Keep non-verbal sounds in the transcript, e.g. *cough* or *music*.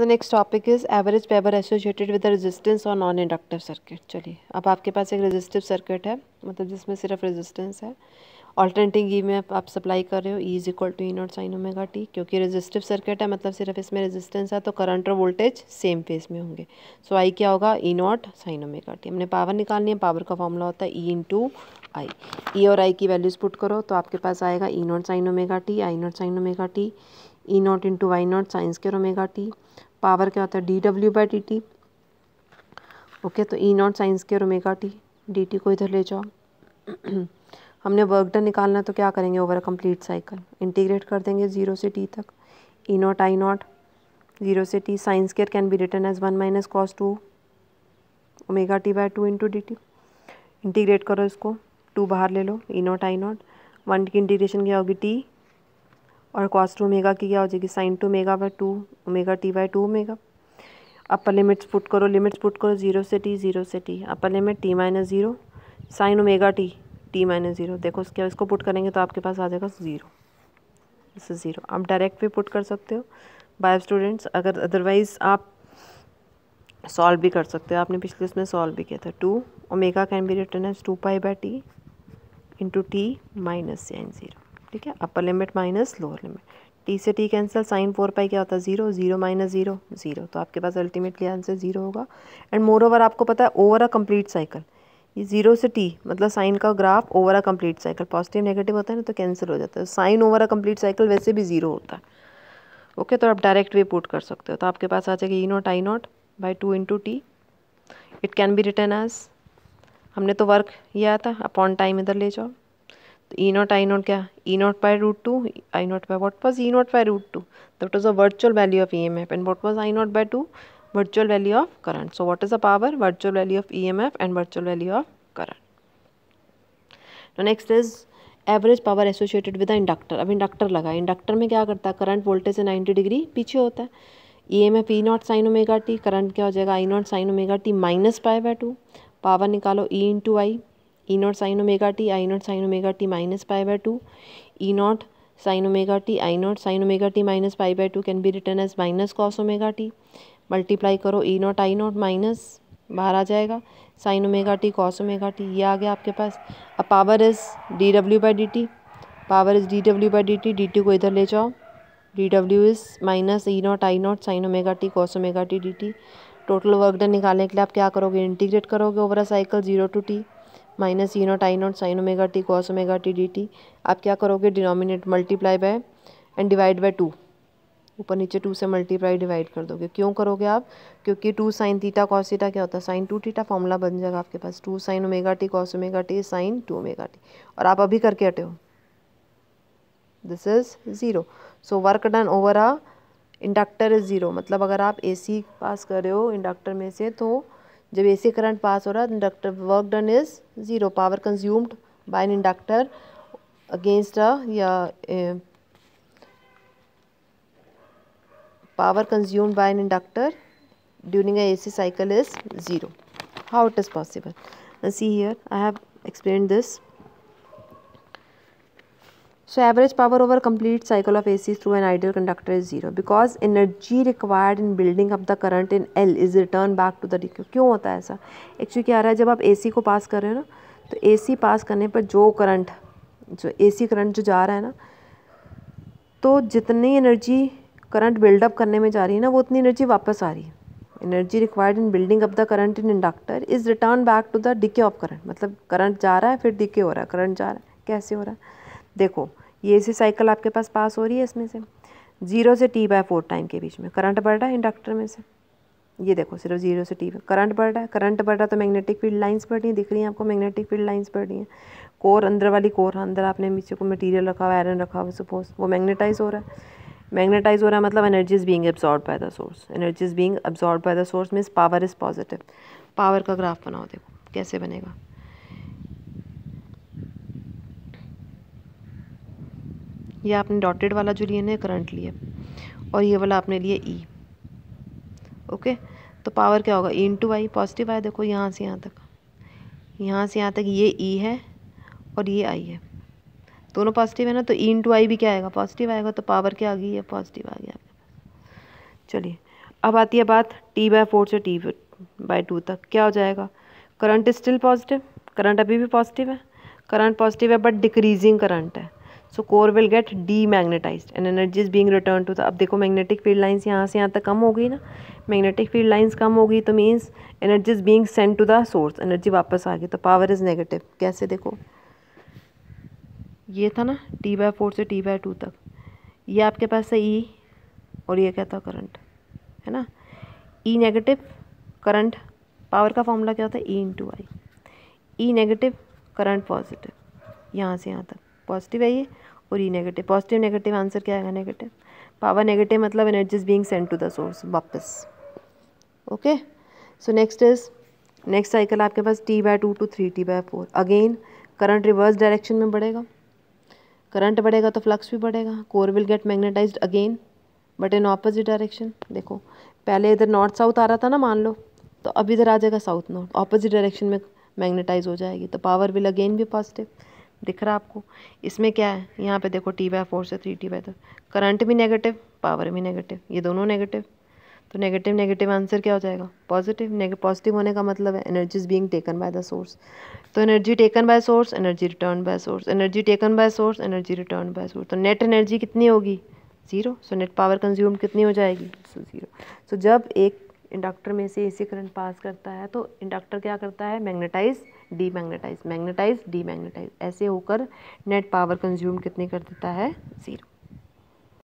The next topic is average power associated with resistance और non inductive circuit चलिए अब आपके पास एक रेजिस्टिव सर्किट है मतलब जिसमें सिर्फ रेजिस्टेंस है ऑल्टरनेटिंग ई e में आप सप्लाई कर रहे हो E is equal to E naught sine omega T क्योंकि रेजिस्टिव सर्किट है मतलब सिर्फ इसमें रेजिस्टेंस है तो करंट और वोल्टेज सेम फेज में होंगे सो so, आई क्या होगा E naught sine omega T हमने पावर निकालनी है पावर का फॉर्मूला होता है ई इन टू आई ई और आई की वैल्यूज पुट करो तो आपके पास आएगा E naught sine omega T I naught sine omega T E naught into I naught sine square omega T power क्या होता है D W by D T okay तो ई नॉट साइंस के ओमेगा टी डी टी को इधर ले जाओ *clears throat* हमने वर्क डन निकालना तो क्या करेंगे over a complete cycle integrate कर देंगे जीरो से टी तक E naught I naught zero से T sine square can be written as one minus cos two omega T by two into D T integrate करो इसको two बाहर ले लो E naught I naught one की integration क्या होगी T और कॉस टू ओमेगा की क्या हो जाएगी sine two omega by two omega T by two omega upper limits put करो लिमिट्स पुट करो जीरो से टी जीरो से T upper limit T minus zero sine omega T T minus zero देखो उसके इसको पुट करेंगे तो आपके पास आ जाएगा ज़ीरो इसे ज़ीरो आप डायरेक्ट भी पुट कर सकते हो बाय स्टूडेंट्स अगर अदरवाइज़ आप सॉल्व भी कर सकते हो आपने पिछले उसमें सॉल्व भी किया था two omega can be written as two pi by T into T minus sine zero ठीक है upper limit minus lower limit T से T cancel sine four pi क्या होता है zero zero minus zero zero तो आपके पास ultimately answer zero होगा एंड मोर ओवर आपको पता है ओवर अ कम्प्लीट साइकिल ये जीरो से टी मतलब साइन का graph over a complete cycle positive negative होता है ना तो कैंसिल हो जाता है sine over a complete cycle वैसे भी जीरो होता है ओके okay, तो आप डायरेक्ट वे पुट कर सकते हो तो आपके पास आ जाएगा E naught I naught by two into T it can be written as हमने तो वर्क किया था अपॉन टाइम इधर ले जाओ तो ई नॉट आई नॉट क्या E naught by root two I naught by what was E naught by root two that is a virtual value of E M F and what was I naught by two virtual value of current so what is a power virtual value of E M F and virtual value of current next is average power associated with inductor अब inductor लगा inductor में क्या करता है current voltage से ninety degree पीछे होता है E M F E naught sine omega T current क्या हो जाएगा I naught sine omega T minus pi by two power निकालो E into I E naught sine omega T I naught sine omega T minus pi by two E naught sine omega T I naught sine omega T minus pi by two can be written as minus cos omega T multiply करो E naught I naught minus बाहर आ जाएगा sine omega T cos omega T ये आ गया आपके पास अब power is D W by D T power is D W by D T D T को इधर ले जाओ D W is minus E naught I naught sine omega T cos omega T D T total work done निकालने के लिए आप क्या करोगे इंटीग्रेट करोगे over a cycle zero to T minus E naught I naught sine omega T cos omega T D T आप क्या करोगे denominate multiply by and divide by two ऊपर नीचे टू से मल्टीप्लाई डिवाइड कर दोगे क्यों करोगे आप क्योंकि two sine theta cos theta क्या होता है साइन टू थीटा फॉर्मूला बन जाएगा आपके पास two sine omega T cos omega T sine two omega T और आप अभी करके हटे हो this is zero so work done over a inductor is zero मतलब अगर आप ए सी पास कर रहे हो इंडक्टर में से तो जब ए सी करंट पास हो रहा है inductor work done is zero power consumed by an inductor against या power consumed by an inductor during A C cycle is zero how it is possible see here I have explain this So average power over complete cycle of AC through an ideal conductor is zero because energy required in building of the current in L is return back to the DQ. क्यों होता है ऐसा actually क्या आ रहा है जब आप सी को पास कर रहे हो ना तो सी पास करने पर जो करंट जो सी करंट जो जा रहा है ना तो जितनी एनर्जी करंट बिल्डअप करने में जा रही है ना वो उतनी एनर्जी वापस आ रही है energy required in building up the current in inductor is return back to the decay of current मतलब करंट जा रहा है फिर डिके हो रहा है करंट जा रहा है कैसे हो रहा है देखो ये सी साइकिल आपके पास पास हो रही है इसमें से जीरो से टी बाय फोर टाइम के बीच में करंट बढ़ रहा है इंडक्टर में से ये देखो सिर्फ जीरो से टी करंट बढ़ रहा है करंट बढ़ रहा है तो मैग्नेटिक फील्ड लाइंस बढ़ रही हैं दिख रही हैं आपको मैग्नेटिक फील्ड लाइंस बढ़ रही हैं कोर अंदर वाली कोर अंदर आपने नीचे को मटेरियल रखा हुआ आयरन रखा हुआ सपोज वो मैग्नेटाइज हो रहा है मैग्नेटाइज हो रहा है मतलब energy is being absorb by the source energy is being absorb by the source means power is positive power का ग्राफ बनाओ देखो कैसे बनेगा ये आपने डॉटेड वाला जो लिया ना करंट लिया और ये वाला आपने लिया ई ओके तो पावर क्या होगा ई इंटू वाई पॉजिटिव आया देखो यहाँ से यहाँ तक यहाँ से यहाँ तक ये ई e है और ये आई है दोनों पॉजिटिव है ना तो ई इंटू आई भी क्या आएगा पॉजिटिव आएगा तो पावर क्या आ गई है पॉजिटिव आ गया चलिए अब आती है बात टी बाय फोर से टी बाय टू तक क्या हो जाएगा करंट स्टिल पॉजिटिव करंट अभी भी पॉजिटिव है करंट पॉजिटिव है बट डिक्रीजिंग करंट है so core will get demagnetize and energy is being return to अब देखो मैग्नेटिक फील्ड लाइन्स यहाँ से यहाँ तक कम हो गई ना मैग्नेटिक फील्ड लाइन्स कम हो गई तो means energy is being send to the source energy वापस आ गई तो पावर इज़ नेगेटिव कैसे देखो ये था ना टी बाय फोर से टी बाय टू तक ये आपके पास है ई e और ये क्या था करंट है ना ई नेगेटिव करंट पावर का फॉर्मूला क्या होता है E into I E negative current positive यहाँ से यहाँ तक पॉजिटिव है ये और E negative positive negative answer क्या आएगा नेगेटिव पावर नेगेटिव मतलब energy is being send to the source वापस okay so next is next cycle आपके पास T by two to three T by four again current reverse direction में बढ़ेगा current बढ़ेगा तो फ्लक्स भी बढ़ेगा core will get magnetize again but in opposite direction देखो पहले इधर नॉर्थ साउथ आ रहा था ना मान लो तो अब इधर आ जाएगा साउथ नॉर्थ ऑपोजिट डायरेक्शन में मैग्नेटाइज हो जाएगी तो पावर विल अगेन भी पॉजिटिव दिख रहा आपको इसमें क्या है यहाँ पे देखो टी बाय फोर से थ्री टी बाय करंट भी नेगेटिव पावर भी नेगेटिव ये दोनों नेगेटिव तो नेगेटिव नेगेटिव आंसर क्या हो जाएगा पॉजिटिव पॉजिटिव होने का मतलब है energy is being taken by the source तो energy taken by source energy return by source energy taken by source energy return by source तो नेट एनर्जी कितनी होगी zero so net power consume कितनी हो जाएगी जीरो सो जब एक inductor में से एसी करंट पास करता है तो इंडक्टर क्या करता है magnetize demagnetize magnetize demagnetize ऐसे होकर नेट पावर कंज्यूम कितने कर देता है ज़ीरो